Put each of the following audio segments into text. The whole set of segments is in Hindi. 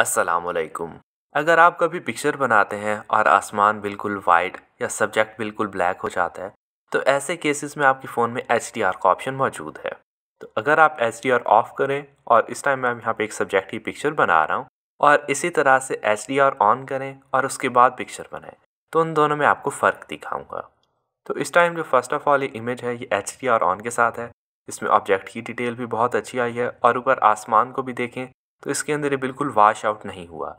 असलकुम अगर आप कभी पिक्चर बनाते हैं और आसमान बिल्कुल वाइट या सब्जेक्ट बिल्कुल ब्लैक हो जाता है तो ऐसे केसेस में आपके फ़ोन में एच का ऑप्शन मौजूद है तो अगर आप एच ऑफ़ करें और इस टाइम मैं यहाँ पे एक सब्जेक्ट की पिक्चर बना रहा हूँ और इसी तरह से एच ऑन करें और उसके बाद पिक्चर बनाएं तो उन दोनों में आपको फ़र्क दिखाऊंगा तो इस टाइम जो फर्स्ट ऑफ ऑल ये इमेज है ये एच ऑन के साथ है इसमें ऑब्जेक्ट की डिटेल भी बहुत अच्छी आई है और ऊपर आसमान को भी देखें तो इसके अंदर ये बिल्कुल वाश आउट नहीं हुआ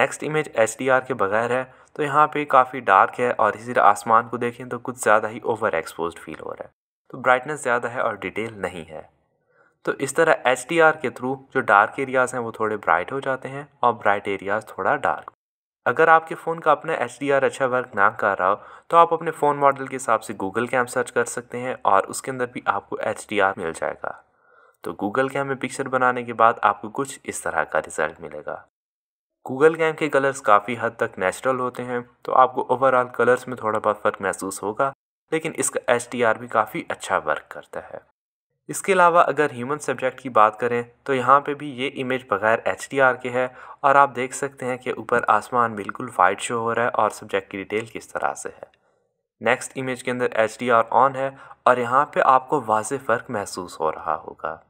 नेक्स्ट इमेज एच के बगैर है तो यहाँ पे काफ़ी डार्क है और इसी आसमान को देखें तो कुछ ज़्यादा ही ओवर एक्सपोज फील हो रहा है तो ब्राइटनेस ज़्यादा है और डिटेल नहीं है तो इस तरह एच के थ्रू जो डार्क एरियाज़ हैं वो थोड़े ब्राइट हो जाते हैं और ब्राइट एरियाज़ थोड़ा डार्क अगर आपके फ़ोन का अपना एच अच्छा वर्क ना कर रहा हो तो आप अपने फ़ोन मॉडल के हिसाब से गूगल कैम सर्च कर सकते हैं और उसके अंदर भी आपको एच मिल जाएगा तो गूगल कैम में पिक्चर बनाने के बाद आपको कुछ इस तरह का रिज़ल्ट मिलेगा गूगल कैम के कलर्स काफ़ी हद तक नेचुरल होते हैं तो आपको ओवरऑल कलर्स में थोड़ा बहुत फ़र्क महसूस होगा लेकिन इसका एच भी काफ़ी अच्छा वर्क करता है इसके अलावा अगर ह्यूमन सब्जेक्ट की बात करें तो यहाँ पे भी ये इमेज बगैर एच के है और आप देख सकते हैं कि ऊपर आसमान बिल्कुल वाइट शो हो रहा है और सब्जेक्ट की डिटेल किस तरह से है नेक्स्ट इमेज के अंदर एच ऑन है और यहाँ पे आपको वाज फ़र्क महसूस हो रहा होगा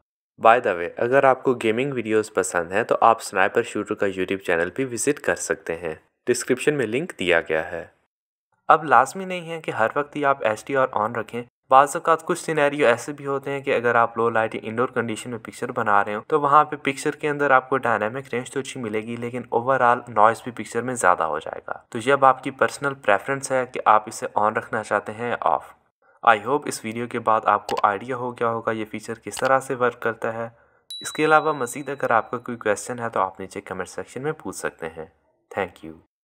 बाय द वे अगर आपको गेमिंग वीडियोस पसंद हैं तो आप स्नाइपर शूटर का यूट्यूब चैनल भी विजिट कर सकते हैं डिस्क्रिप्शन में लिंक दिया गया है अब लाजमी नहीं है कि हर वक्त ही आप एच ऑन रखें बाज़ात कुछ सिनेरियो ऐसे भी होते हैं कि अगर आप लो या इंडोर कंडीशन में पिक्चर बना रहे हो तो वहाँ पे पिक्चर के अंदर आपको डायनामिक रेंज तो अच्छी मिलेगी लेकिन ओवरऑल नॉइज़ भी पिक्चर में ज़्यादा हो जाएगा तो जब आपकी पर्सनल प्रेफरेंस है कि आप इसे ऑन रखना चाहते हैं या ऑफ़ आई होप इस वीडियो के बाद आपको आइडिया हो गया होगा ये फ़ीचर किस तरह से वर्क करता है इसके अलावा मज़ीद अगर आपका कोई क्वेश्चन है तो आप नीचे कमेंट सेक्शन में पूछ सकते हैं थैंक यू